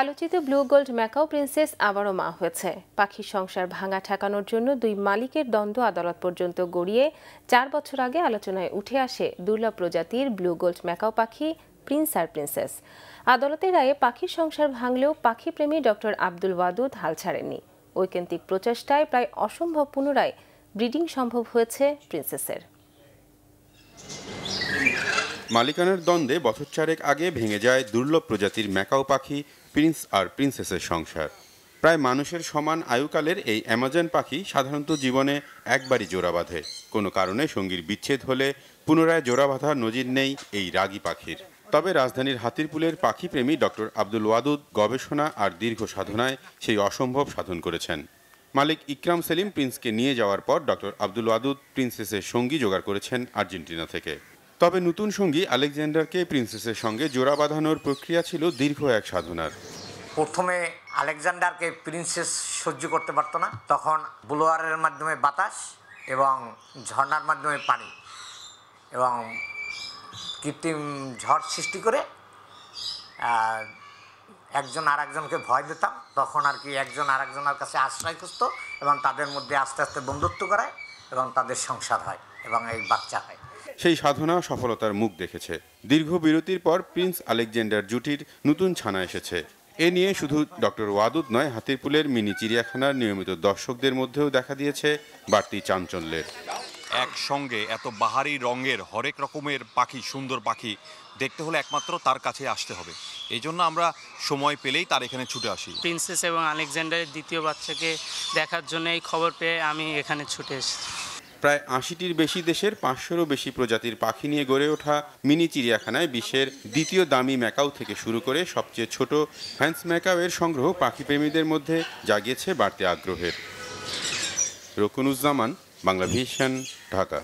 আলোচিত blue gold macaw princess আবারও মা হয়েছে পাখির সংসার ভাঙা ঠেকানোর জন্য দুই মালিকের দ্বন্দ্ব আদালত পর্যন্ত গড়িয়ে চার বছর আগে আলোচনায় উঠে আসে দুর্লভ প্রজাতির ব্লু গোল্ড ম্যাকাও পাখি প্রিন্স আর প্রিন্সেস আদালতের রায়ে পাখির সংসার ভাঙলেও পাখি প্রেমী ডক্টর আব্দুল ওয়াদুদ হাল ছাড়েননি ঐকেন্দ্রিক প্রচেষ্টায় প্রায় অসম্ভব পুনরায় ব্রিডিং সম্ভব হয়েছে প্রিন্সেসের মালিকানার দ্বন্দ্বে বছর চারেক আগে ভেঙে যায় দুর্লভ প্রজাতির ম্যাকাও পাখি প্রিন্স আর প্রিন্সেসের সংসার প্রায় মানুষের সমান আয়ুকালের এই অ্যামাজন পাখি সাধারণত জীবনে একবারই জোড়া বাঁধে কোনো কারণে সঙ্গীর বিচ্ছেদ হলে পুনরায় জোড়া বাঁধার নজির নেই এই রাগী পাখির তবে রাজধানীর হাতিরপুলের পাখিপ্রেমী ডক্টর আব্দুল ওয়াদুদ গবেষণা আর দীর্ঘ সাধনায় সেই অসম্ভব সাধন করেছেন মালিক ইকরাম সেলিম প্রিন্সকে নিয়ে যাওয়ার পর ডক্টর আব্দুল ওয়াদুদ প্রিন্সেসের সঙ্গী জোগাড় করেছেন আর্জেন্টিনা থেকে তবে নতুন সঙ্গী আলেকজান্ডারকে প্রিন্সেসের সঙ্গে জোড়া বাঁধানোর প্রক্রিয়া ছিল দীর্ঘ এক সাধনার প্রথমে আলেকজান্ডারকে প্রিন্সেস সহ্য করতে পারতো না তখন ব্লোয়ারের মাধ্যমে বাতাস এবং ঝর্নার মাধ্যমে পানি এবং কৃত্রিম ঝড় সৃষ্টি করে একজন আর একজনকে ভয় দিতাম তখন আর কি একজন আর একজনের কাছে আশ্রয় খুঁজত এবং তাদের মধ্যে আস্তে আস্তে বন্ধুত্ব করায় এবং তাদের সংসার হয় এবং এই বাচ্চা হয় সেই সাধনা সফলতার মুখ দেখেছে দীর্ঘ বিরতির পর প্রিন্স আলেকজান্ডার জুটির নতুন ছানা এসেছে এ নিয়ে শুধু ডক্টর ওয়াদুদ নয় হাতিরপুলের মিনি চিড়িয়াখানার নিয়মিত দর্শকদের মধ্যেও দেখা দিয়েছে বাড়তি চাঞ্চল্যের একসঙ্গে এত বাহারি রঙের হরেক রকমের পাখি সুন্দর পাখি দেখতে হলে একমাত্র তার কাছে আসতে হবে এই জন্য আমরা সময় পেলেই তার এখানে ছুটে আসি প্রিন্সেস এবং আলেকজান্ডারের দ্বিতীয় বাচ্চাকে দেখার জন্য এই খবর পেয়ে আমি এখানে ছুটে এসেছি প্রায় আশিটির বেশি দেশের পাঁচশোরও বেশি প্রজাতির পাখি নিয়ে গড়ে ওঠা মিনি চিড়িয়াখানায় বিশ্বের দ্বিতীয় দামি ম্যাকাও থেকে শুরু করে সবচেয়ে ছোট ফ্যান্স ম্যাকাও এর সংগ্রহ পাখিপ্রেমীদের মধ্যে জাগিয়েছে বাড়তি আগ্রহের রকুনুজ্জামান বাংলা ভিশন ঢাকা